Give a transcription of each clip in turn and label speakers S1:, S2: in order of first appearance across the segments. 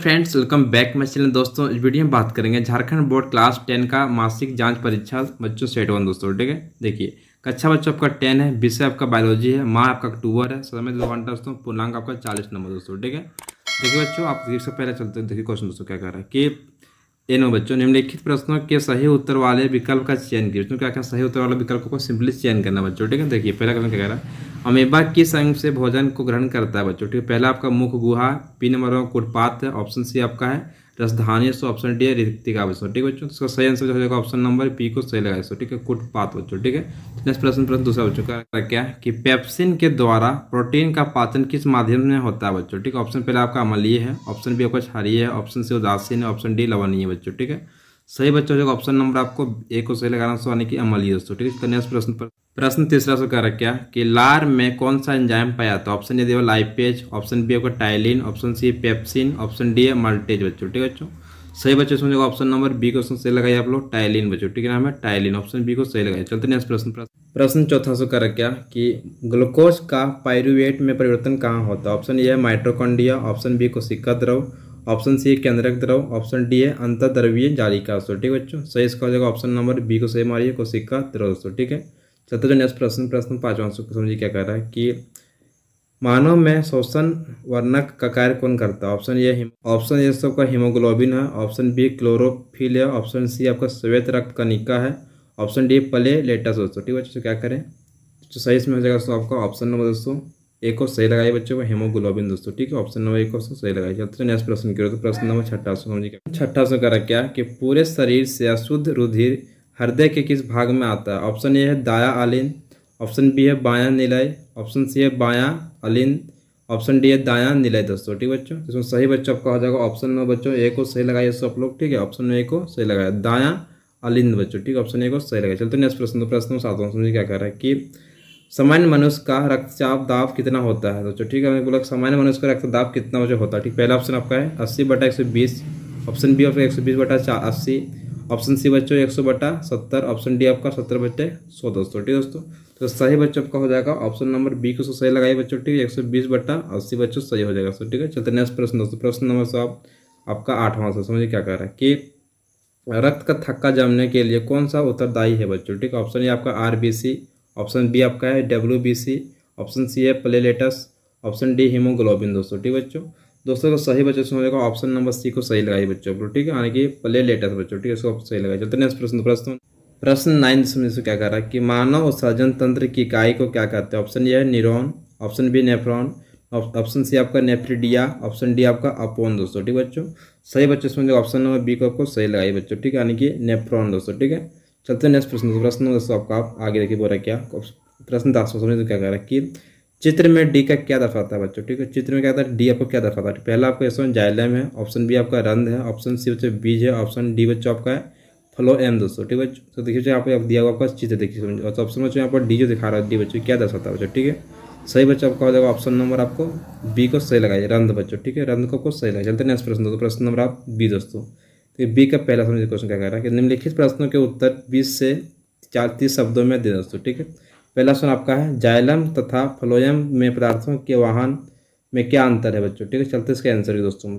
S1: friends welcome back मैच channel दोस्तों इस वीडियो में बात करेंगे झारखंड बोर्ड क्लास टेन का मासिक जांच परीक्षा बच्चों सेट वन दोस्तों ठीक है देखिए कक्षा बच्चों आपका टेन है विषय आपका बायोलॉजी है माह आपका अक्टूबर है समय दो घंटा दोस्तों पूर्णांक आपका चालीस नंबर दोस्तों ठीक है देखिए बच्चों आप सकते पहले चलते देखिए क्वेश्चन दोस्तों क्या कर रहा है कि ए नो बच्चों निम्नलिखित प्रश्नों के सही उत्तर वाले विकल्प का चयन किया उसमें क्या करना सही उत्तर वाले विकल्प को सिंपली चयन करना बच्चों ठीक है देखिए पहला क्वेश्चन क्या कह रहा है अमेबा किस अंग से भोजन को ग्रहण करता है बच्चों ठीक है पहला आपका मुख गुहा पी नंबर वन कुटपात ऑप्शन सी आपका है राजधानी सो ऑप्शन डी है ऋतिक आवश्यक ठीक है बच्चों तो इसका सही आंसर जो होगा ऑप्शन नंबर पी को सही लगा ठीक है कुट पात बच्चों ठीक है नेक्स्ट प्रश्न प्रश्न दूसरा बच्चों का क्या कि पेप्सिन के द्वारा प्रोटीन का पाचन किस माध्यम में होता है बच्चों ठीक है ऑप्शन पहले आपका अमलीय है ऑप्शन बी आपका क्षारीय है ऑप्शन सी उदासीन है ऑप्शन डी लवनीय है बच्चों ठीक है सही बच्चों ऑप्शन नंबर आपको ए को सही लगाना सो यानी कि अमलीय दोस्तों ठीक है नेक्स्ट प्रश्न प्रश्न प्रश्न तीसरा सो कह रखा कि लार में कौन सा एंजाइम पाया था ऑप्शन ए दिया लाइपेज ऑप्शन बी होगा ptyalin option C pepsin option D है मल्टेज बच्चों ठीक है बच्चों सही बच्चे समझो ऑप्शन नंबर बी क्वेश्चन सही लगाइए आप लोग टाइलिन बच्चों ठीक है नाम है टाइलिन ऑप्शन बी को सही लगाइए चलते नेक्स्ट प्रश्न प्रश्न चौथा सो कर क्या कि ग्लूकोज का पायरुवेट में परिवर्तन कहाँ होता है ऑप्शन ए है माइट्रोकॉन्डिया ऑप्शन बी को सिक्का द्रव ऑप्शन सी केंद्रक द्रव ऑप्शन डी है अंतरद्रवीय जारी का ठीक है बच्चों सही इसका हो जाएगा ऑप्शन नंबर बी को सही मारिए सिक्का द्रव दोस्तों ठीक है नेक्स्ट प्रश्न प्रश्न पांचवा सुखम समझिए क्या कह रहा है कि मानव में शोषण वर्णक का कार्य कौन करता है ऑप्शन ये ऑप्शन ए सबका हीमोग्लोबिन है ऑप्शन बी क्लोरोफिल है ऑप्शन सी आपका श्वेत रक्त कनिका है ऑप्शन डी पले लेटस दोस्तों ठीक है बच्चों तो क्या करें तो सही इसमें हो जाएगा दोस्तों आपका ऑप्शन नंबर दोस्तों एक को सही लगाइए बच्चों को हेमोग्लोबिन दोस्तों ठीक है ऑप्शन नंबर एक को सही लगाइए चलते हैं नेक्स्ट प्रश्न की तो प्रश्न नंबर छठा सौ समझिए छठा सौ करा क्या कि पूरे शरीर से अशुद्ध रुधिर हृदय के किस भाग में आता है ऑप्शन ए है दाया आलिंद ऑप्शन बी है बाया निलय ऑप्शन सी है बाया अलिंद ऑप्शन डी है दाया निलय दोस्तों ठीक बच्चों इसमें सही बच्चों आपका हो जाएगा ऑप्शन में बच्चों ए को सही लगाइए सब आप लोग ठीक है ऑप्शन ए को सही लगाया दाया अलिंद बच्चों ठीक ऑप्शन ए को सही लगाया चलते नेक्स्ट प्रश्न तो प्रश्न सातवां समझिए क्या कह रहा है कि सामान्य मनुष्य का रक्तचाप दाब कितना होता है दोस्तों ठीक है बोला सामान्य मनुष्य का रक्तदाब कितना होता है ठीक पहला ऑप्शन आपका है अस्सी बटा एक सौ बीस ऑप्शन बी ऑप्शन एक सौ बीस बटा चार अस्सी ऑप्शन सी बच्चों एक सौ बटा सत्तर ऑप्शन डी आपका सत्तर बच्चे सौ दोस्तों ठीक है दोस्तों तो सही बच्चों आपका हो जाएगा ऑप्शन नंबर बी को सही लगाइए बच्चों ठीक है एक सौ बीस बटा अस्सी बच्चों सही हो जाएगा ठीक है चलते नेक्स्ट प्रश्न दोस्तों प्रश्न नंबर सौ आपका आठवां सौ समझिए क्या कह रहा है कि रक्त का थक्का जमने के लिए कौन सा उत्तरदायी है बच्चों ठीक है ऑप्शन ए आपका R B C option B आपका है W B C option C है प्लेलेटस ऑप्शन डी हीमोग्लोबिन दोस्तों ठीक है बच्चों दोस्तों तो सही बच्चों सुनने का ऑप्शन नंबर सी को सही लगाइए बच्चों को ठीक है यानी कि पहले लेटेस्ट बच्चों ठीक है इसको सही लगाइए चलते नेक्स्ट प्रश्न प्रश्न प्रश्न नाइन समझ क्या कर रहा है कि मानव सर्जन तंत्र की इकाई को क्या कहते हैं ऑप्शन ए है neuron option B nephron option C आपका नेफ्रिडिया ऑप्शन डी आपका अपोन दोस्तों ठीक है बच्चों सही बच्चों इसमें ऑप्शन नंबर बी को आपको सही लगाइए बच्चों ठीक है यानी कि नेफ्रॉन दोस्तों ठीक है चलते नेक्स्ट प्रश्न प्रश्न दोस्तों आपका आगे देखिए है क्या प्रश्न दस तो क्या कह रहा है कि चित्र में डी का क्या दर्शाता है बच्चों ठीक है चित्र में क्या था डी आपको क्या दर्शाता है तो पहला आपका ऑप्शन जायलम है ऑप्शन बी आपका रंध है ऑप्शन सी बच्चों बीज है ऑप्शन डी बच्चों आपका है फलो एम दोस्तों ठीक है तो देखिए आप दिया हुआ आपका चित्र देखिए ऑप्शन तो बच्चों यहाँ पर डी जो दिखा रहा है डी बच्चों क्या दर्शाता है बच्चों ठीक है सही बच्चों आपका हो जाएगा ऑप्शन नंबर आपको बी को सही लगाइए रंध बच्चों ठीक है रंध को आपको सही लगाइए चलते नेक्स्ट प्रश्न दोस्तों प्रश्न नंबर आप बी दोस्तों तो बी का पहला समझिए क्वेश्चन क्या कह रहा है कि निम्नलिखित प्रश्नों के उत्तर बीस से चार तीस शब्दों में दे दोस्तों ठीक है पहला सुन आपका है जाइलम तथा फ्लोयम में पदार्थों के वाहन में क्या अंतर है बच्चों ठीक है चलते इसके आंसर की दोस्तों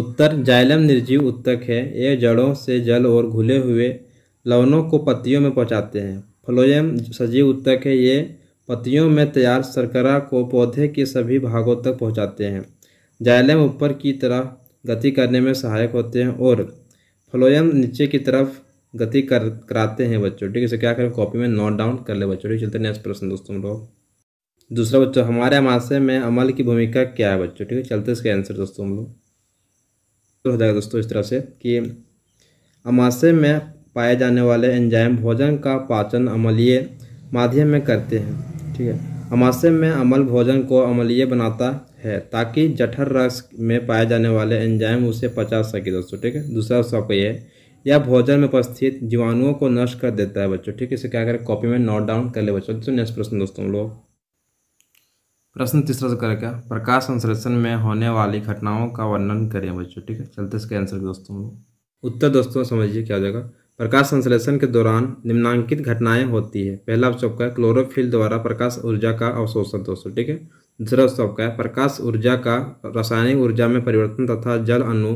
S1: उत्तर जाइलम निर्जीव उत्तक है ये जड़ों से जल और घुले हुए लवणों को पत्तियों में पहुँचाते हैं फ्लोयम सजीव उत्तक है ये पत्तियों में तैयार शर्करा को पौधे के सभी भागों तक पहुँचाते हैं जाइलम ऊपर की तरह गति करने में सहायक होते हैं और फ्लोयम नीचे की तरफ गति कर कराते हैं बच्चों ठीक है इसे क्या करें कॉपी में नोट डाउन कर ले बच्चों ठीक चलते नेक्स्ट प्रश्न दोस्तों हम लोग दूसरा बच्चों हमारे मासे में अमल की भूमिका क्या है बच्चों ठीक है चलते इसके आंसर दोस्तों हम लोग तो हो जाएगा दोस्तों इस तरह से कि अमाशे में पाए जाने वाले एंजाइम भोजन का पाचन अमलीय माध्यम में करते हैं ठीक है अमाशे में अमल भोजन को अमलीय बनाता है ताकि जठर रस में पाए जाने वाले एंजाइम उसे पचा सके दोस्तों ठीक है दूसरा आपका ये है या भोजन में उपस्थित जीवाणुओं को नष्ट कर देता है बच्चों ठीक है इसे क्या करें कॉपी में नोट डाउन कर ले बच्चों तो नेक्स्ट प्रश्न दोस्तों लोग प्रश्न तीसरा से तो करेगा प्रकाश संश्लेषण में होने वाली घटनाओं का वर्णन करें बच्चों ठीक है चलते इसके आंसर दोस्तों लोग उत्तर दोस्तों समझिए क्या हो जाएगा प्रकाश संश्लेषण के दौरान निम्नांकित घटनाएं होती है पहला ऑप्शन आपका है क्लोरोफिल द्वारा प्रकाश ऊर्जा का अवशोषण दोस्तों ठीक है दूसरा ऑप्शन आपका है प्रकाश ऊर्जा का रासायनिक ऊर्जा में परिवर्तन तथा जल अनु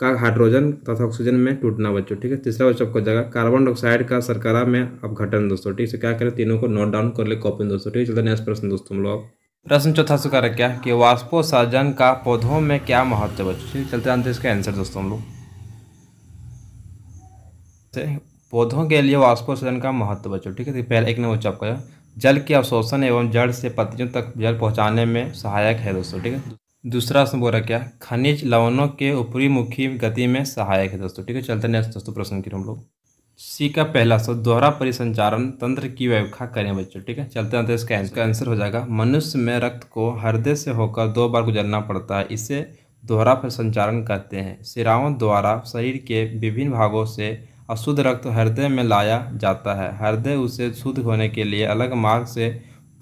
S1: का हाइड्रोजन तथा ऑक्सीजन में टूटना बच्चों ठीक है तीसरा बच्चों आपको जगह कार्बन डाइऑक्साइड का सरकारा में अपघटन दोस्तों ठीक है क्या करें तीनों को नोट डाउन कर ले कॉपी दोस्तों ठीक है चलते नेक्स्ट प्रश्न दोस्तों हम लोग प्रश्न चौथा सुखा रहे क्या कि वाष्पोसाजन का पौधों में क्या महत्व है बच्चों ठीक है चलते जानते इसका आंसर दोस्तों हम लोग पौधों के लिए वाष्पोसाजन का महत्व बच्चों ठीक है तो पहले एक नंबर बच्चों आपका जल के अवशोषण एवं जड़ से पत्तियों तक जल पहुँचाने में सहायक है दोस्तों ठीक है दूसरा बोल रहा क्या खनिज लवणों के ऊपरी मुखी गति में सहायक है दोस्तों ठीक है चलते नेक्स्ट दोस्तों प्रश्न की हम लोग सी का पहला सो दोहरा परिसंचारण तंत्र की व्याख्या करें बच्चों ठीक है चलते आते तो इसका आंसर आंसर हो जाएगा मनुष्य में रक्त को हृदय से होकर दो बार गुजरना पड़ता है इसे दोहरा परिसंचारण कहते हैं सिराओं द्वारा शरीर के विभिन्न भागों से अशुद्ध रक्त हृदय में लाया जाता है हृदय उसे शुद्ध होने के लिए अलग मार्ग से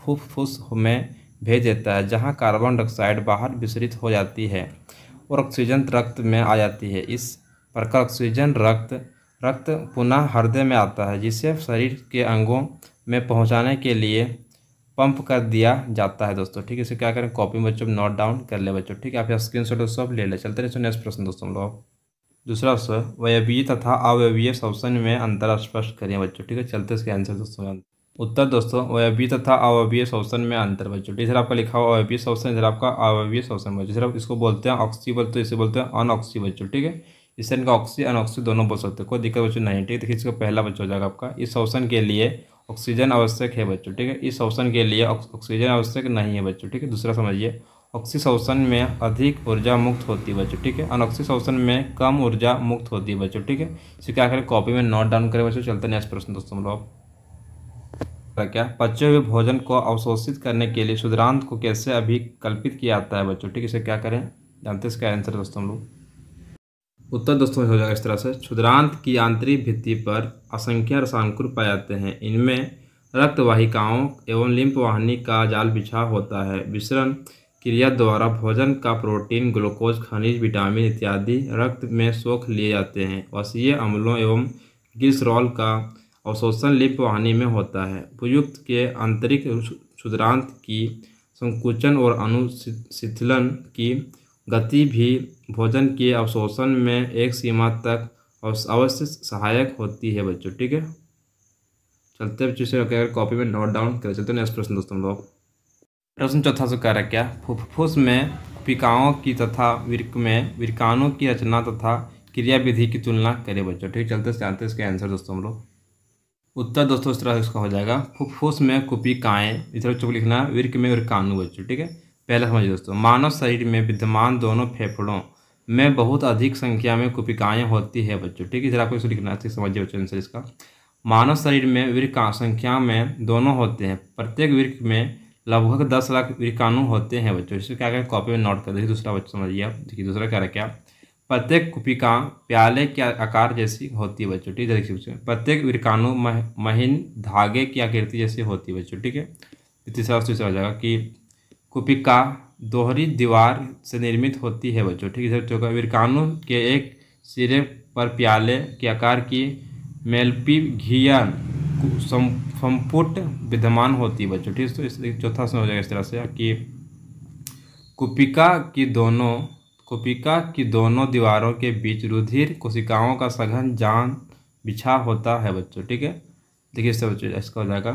S1: फूफुस में भेज देता है जहाँ कार्बन डाइऑक्साइड बाहर विसरित हो जाती है और ऑक्सीजन रक्त में आ जाती है इस प्रकार ऑक्सीजन रक्त रक्त पुनः हृदय में आता है जिसे शरीर के अंगों में पहुंचाने के लिए पंप कर दिया जाता है दोस्तों ठीक है इसे क्या करें कॉपी में बच्चों नोट डाउन कर ले बच्चों ठीक है आप स्क्रीन शॉट दोस्तों ले ले चलते रहे नेक्स्ट प्रश्न दोस्तों लोग दूसरा प्रश्न वयवीय तथा अवयवीय शोषण में अंतर स्पष्ट करें बच्चों ठीक है चलते इसके आंसर दोस्तों उत्तर दोस्तों अवयवी तथा अवयवीय शोषण में अंतर बच्चों इधर आपका लिखा हुआ अवयवीय शोषण इधर आपका अवयवीय शोषण बच्चों सिर्फ इसको बोलते हैं ऑक्सी बोलते इसे बोलते हैं अनऑक्सी बच्चों ठीक है इससे इनका ऑक्सी अनऑक्सी दोनों बोल सकते हैं कोई दिक्कत बच्चों नहीं है ठीक है देखिए इसका पहला बच्चा हो जाएगा आपका इस शोषण के लिए ऑक्सीजन आवश्यक है बच्चों ठीक है इस शोषण के लिए ऑक्सीजन आवश्यक नहीं है बच्चों ठीक है दूसरा समझिए ऑक्सी शोषण में अधिक ऊर्जा मुक्त होती है बच्चों ठीक है अनऑक्सी शोषण में कम ऊर्जा मुक्त होती है बच्चों ठीक है इसके क्या करें कॉपी में नोट डाउन करें बच्चों चलते नेक्स्ट प्रश्न दोस्तों हम लोग सकता क्या पचे हुए भोजन को अवशोषित करने के लिए शुद्रांत को कैसे अभी कल्पित किया जाता है बच्चों ठीक है इसे क्या करें जानते इसका आंसर दोस्तों हम लोग उत्तर दोस्तों हो जाएगा इस तरह से क्षुद्रांत की आंतरिक भित्ति पर असंख्य रसांकुर पाए जाते हैं इनमें रक्तवाहिकाओं एवं लिंप वाहनी का जाल बिछा होता है विसरण क्रिया द्वारा भोजन का प्रोटीन ग्लूकोज खनिज विटामिन इत्यादि रक्त में सोख लिए जाते हैं वसीय अम्लों एवं ग्लिसरॉल का अवशोषण लिप वाहनी में होता है उपयुक्त के आंतरिक क्षुद्रांत की संकुचन और अनुशिथिलन की गति भी भोजन के अवशोषण में एक सीमा तक अवश्य सहायक होती है बच्चों ठीक है चलते हैं बच्चों कॉपी में नोट डाउन कर चलते नेक्स्ट प्रश्न दोस्तों लोग प्रश्न चौथा से कह रहा क्या फुफ्फुस में पिकाओं की तथा विरक में विरकानों की रचना तथा क्रिया विधि की तुलना करें बच्चों ठीक चलते हैं इसके आंसर दोस्तों हम लोग उत्तर दोस्तों इस तरह इसका हो जाएगा फुफ्फुस में कुपी काएँ इस तरह चुप लिखना है वृक में विरकानू बच्चों ठीक है पहला समझिए दोस्तों मानव शरीर में विद्यमान दोनों फेफड़ों में बहुत अधिक संख्या में कुपिकाएँ होती है बच्चों ठीक है इधर आपको इसको लिखना है तो समझिए बच्चों आंसर इसका मानव शरीर में वृक संख्या में दोनों होते हैं प्रत्येक वृक में लगभग दस लाख विरकाणु होते हैं बच्चों इसको क्या क्या कॉपी में नोट कर दीजिए दूसरा बच्चा समझिए आप देखिए दूसरा क्या रखे आप प्रत्येक कुपिका प्याले के आकार जैसी होती है बच्चों ठीक है देखिए प्रत्येक विरकानु मह, महीन धागे की आकृति जैसी होती है बच्चों ठीक है तीसरा तीसरा हो जाएगा कि कुपिका दोहरी दीवार से निर्मित होती है बच्चों ठीक है चौका विरकानु के एक सिरे पर प्याले के आकार की मेलपी घिया संपुट विद्यमान होती है बच्चों ठीक है तो इस चौथा समझ हो जाएगा इस तरह से कि कुपिका की दोनों कोपिका की दोनों दीवारों के बीच रुधिर कोशिकाओं का सघन जान बिछा होता है बच्चों ठीक है देखिए इससे बच्चों इसका हो जाएगा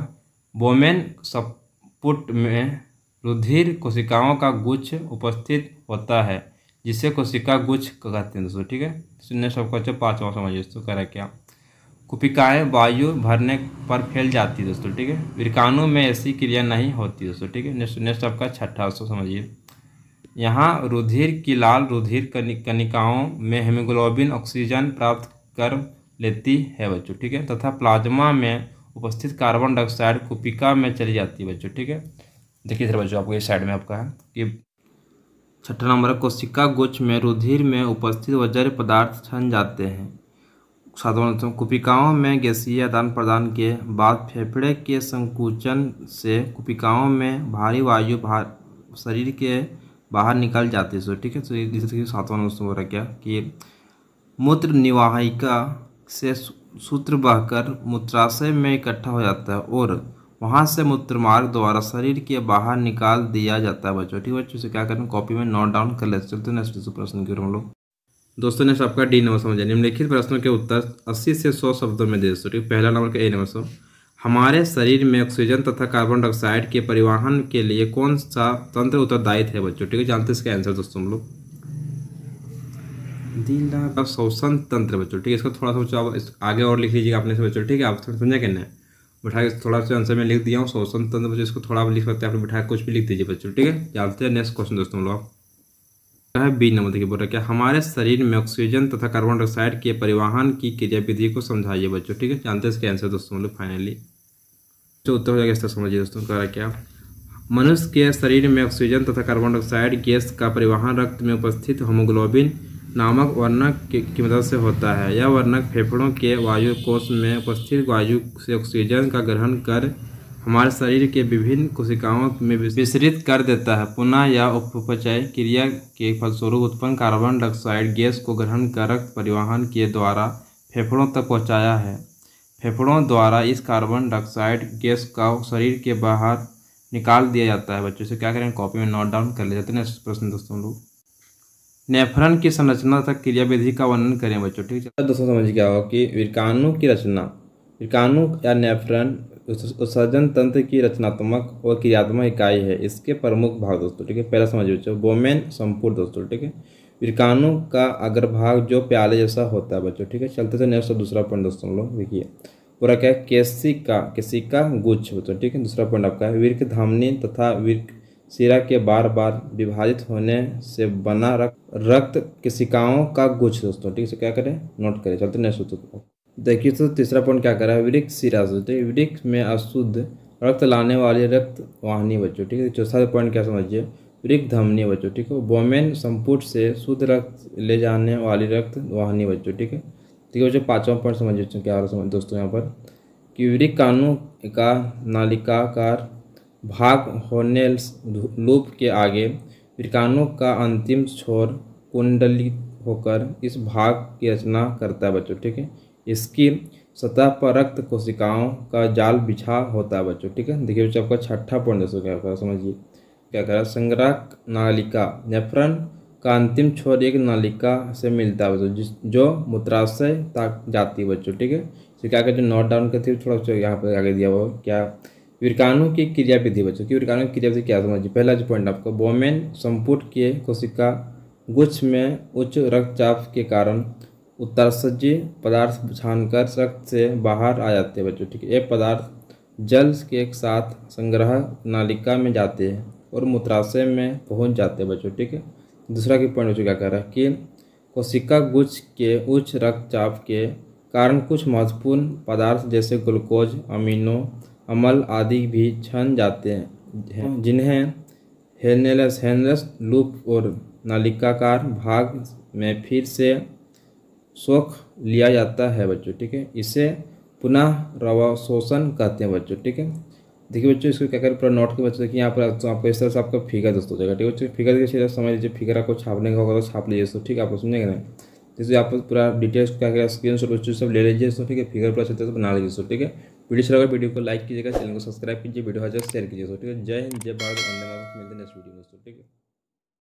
S1: बोमेन सपुट में रुधिर कोशिकाओं का गुच्छ उपस्थित होता है जिसे कोशिका गुच्छ कहते हैं दोस्तों ठीक है सुनने सबको अच्छा पाँचवा समझिए दोस्तों कह रहा क्या कुपिकाएँ वायु भरने पर फैल जाती है दोस्तों ठीक है विरकाणु में ऐसी क्रिया नहीं होती दोस्तों ठीक है नेक्स्ट नेक्स्ट आपका छठा सौ समझिए यहाँ रुधिर की लाल रुधिर कनिकाओं में हेमोग्लोबिन ऑक्सीजन प्राप्त कर लेती है बच्चों ठीक है तथा प्लाज्मा में उपस्थित कार्बन डाइऑक्साइड कुपिका में चली जाती है बच्चों ठीक है देखिए सर बच्चों आपको इस साइड में आपका है कि छठा नंबर कोशिका गुच्छ में रुधिर में उपस्थित वज्र पदार्थ छन जाते हैं साधारण कुपिकाओं में गैसीय आदान प्रदान के बाद फेफड़े के संकुचन से कुपिकाओं में भारी वायु भार शरीर के बाहर निकल जाते हैं सो ठीक है सो तो ये जैसे सातवां अनुसूत्र हो रहा क्या कि मूत्र निवाहिका से सूत्र बहकर मूत्राशय में इकट्ठा हो जाता है और वहाँ से मूत्र मार्ग द्वारा शरीर के बाहर निकाल दिया जाता है बच्चों ठीक है बच्चों से क्या करें कॉपी में नोट डाउन कर लेते चलते नेक्स्ट प्रश्न की ओर हम लोग दोस्तों नेक्स्ट आपका डी नंबर समझा निम्नलिखित प्रश्नों के उत्तर 80 से 100 शब्दों में दे दोस्तों ठीक पहला नंबर का ए नंबर सौ हमारे शरीर में ऑक्सीजन तथा कार्बन डाइऑक्साइड के परिवहन के लिए कौन सा तंत्र उत्तरदायित है बच्चों ठीक है जानते इसका आंसर दोस्तों हम लोग दिला का शोषण तंत्र बच्चों ठीक है इसका थोड़ा सा बच्चों आप आगे और लिख लीजिएगा आपने से बच्चों ठीक है आप थोड़ा समझा कहना है बैठा के थोड़ा सा आंसर में लिख दिया हूँ शोषण तंत्र बच्चों इसको थोड़ा आप लिख सकते हैं आपने बैठा कुछ भी लिख दीजिए बच्चों ठीक है जानते हैं नेक्स्ट क्वेश्चन दोस्तों हम लोग क्या है बी नंबर देखिए बोल रहा है क्या हमारे शरीर में ऑक्सीजन तथा कार्बन डाइऑक्साइड के परिवहन की क्रिया विधि को समझाइए बच्चों ठीक है जानते हैं इसके आंसर दोस्तों हम लोग फाइनली तो उत्तर हो जाएगा इसका समझिए दोस्तों कह रहा क्या मनुष्य के शरीर में ऑक्सीजन तथा कार्बन डाइऑक्साइड गैस का परिवहन रक्त में उपस्थित होमोग्लोबिन नामक वर्णक की मदद से होता है यह वर्णक फेफड़ों के वायु कोष में उपस्थित वायु से ऑक्सीजन का ग्रहण कर हमारे शरीर के विभिन्न कोशिकाओं में विसरित कर देता है पुनः यह उपचय क्रिया के फलस्वरूप उत्पन्न कार्बन डाइऑक्साइड गैस को ग्रहण कर रक्त परिवहन के द्वारा फेफड़ों तक पहुँचाया है फेफड़ों द्वारा इस कार्बन डाइऑक्साइड गैस का शरीर के बाहर निकाल दिया जाता है बच्चों से क्या करें कॉपी में नोट डाउन कर ले जाते हैं नेक्स्ट प्रश्न दोस्तों लोग नेफ्रन की संरचना तक क्रिया विधि का वर्णन करें बच्चों ठीक है दोस्तों समझ गया हो कि विकाणु की रचना विकाणु या नेफ्रन उत्सर्जन तंत्र की रचनात्मक और क्रियात्मक इकाई है इसके प्रमुख भाग दोस्तों ठीक है पहला समझ बच्चों बोमेन संपूर्ण दोस्तों ठीक है विरकानों का अग्रभाग जो प्याले जैसा होता है बच्चों ठीक है चलते थे नेक्स्ट दूसरा पॉइंट दोस्तों हम लोग देखिए पूरा क्या है केसी का केसी का गुच्छ बच्चों ठीक है दूसरा पॉइंट आपका है वृक्ष धामनी तथा वीर्क सिरा के बार बार विभाजित होने से बना रक्त रक्त केसिकाओं का गुच्छ दोस्तों ठीक है तो क्या करें नोट करें चलते नेक्स्ट तो देखिए तो तीसरा पॉइंट क्या करा है वृक्ष सिरा दोस्तों वृक्ष में अशुद्ध रक्त लाने वाले रक्त वाहनी बच्चों ठीक है चौथा पॉइंट क्या समझिए रिक धमनी बच्चों ठीक है बोमेन संपुट से शुद्ध रक्त ले जाने वाली रक्त वाहनी बच्चों ठीक है ठीक तो है बच्चों पाँचवा पॉइंट समझिए क्या समझ दोस्तों यहाँ पर कि व्रिक कानू का नालिकाकार भाग होने लूप के आगे विकानों का अंतिम छोर कुंडली होकर इस भाग की रचना करता है बच्चों ठीक है इसकी सतह पर रक्त कोशिकाओं का जाल बिछा होता है बच्चों ठीक है देखिए बच्चों आपका छठा पॉइंट दोस्तों क्या समझिए क्या करा संग्राहक नालिका नेफ्रन का अंतिम छोर एक नालिका से मिलता है बच्चों जो मूत्राशय तक जाती है बच्चों ठीक है इसे क्या कहते हैं नोट डाउन करते थोड़ा बच्चों यहाँ पर आगे दिया हुआ क्या विरकाणु की क्रिया विधि बच्चों की विरकाणु की क्रिया विधि क्या समझिए पहला जो पॉइंट आपको बोमेन संपुट के कोशिका गुच्छ में उच्च रक्तचाप के कारण उत्तरसज्जी पदार्थ छानकर रक्त से बाहर आ जाते हैं बच्चों ठीक है ये पदार्थ जल के साथ संग्रह नालिका में जाते हैं और मूत्राशय में पहुंच जाते हैं बच्चों ठीक है दूसरा की पॉइंट बच्चों क्या कह रहा है कि कोशिका गुच्छ के उच्च रक्तचाप के कारण कुछ महत्वपूर्ण पदार्थ जैसे ग्लूकोज अमीनो अमल आदि भी छन जाते हैं जिन्हें हेनलेस हेनलेस लूप और नालिकाकार भाग में फिर से सोख लिया जाता है बच्चों ठीक है इसे पुनः रवाशोषण कहते हैं बच्चों ठीक है देखिए बच्चों इसको क्या करें पूरा नोट के बच्चों देखिए यहाँ पर तो आपको इस तरह से आपका फिगर दोस्तों हो जाएगा ठीक है फिगर के सीधा समझ लीजिए फिगर आपको छापने का होगा तो छाप लीजिए दोस्तों ठीक है आपको समझेंगे ना जैसे आप पूरा डिटेल्स क्या करें स्क्रीन शॉट बच्चों सब ले लीजिए दोस्तों ठीक है फिगर पूरा अच्छे से बना लीजिए दोस्तों ठीक है वीडियो अच्छा वीडियो को लाइक कीजिएगा चैनल को सब्सक्राइब कीजिए वीडियो हजर शेयर कीजिए दोस्तों ठीक है जय हिंद जय भारत मिलते हैं नेक्स्ट वीडियो दोस्तों ठीक है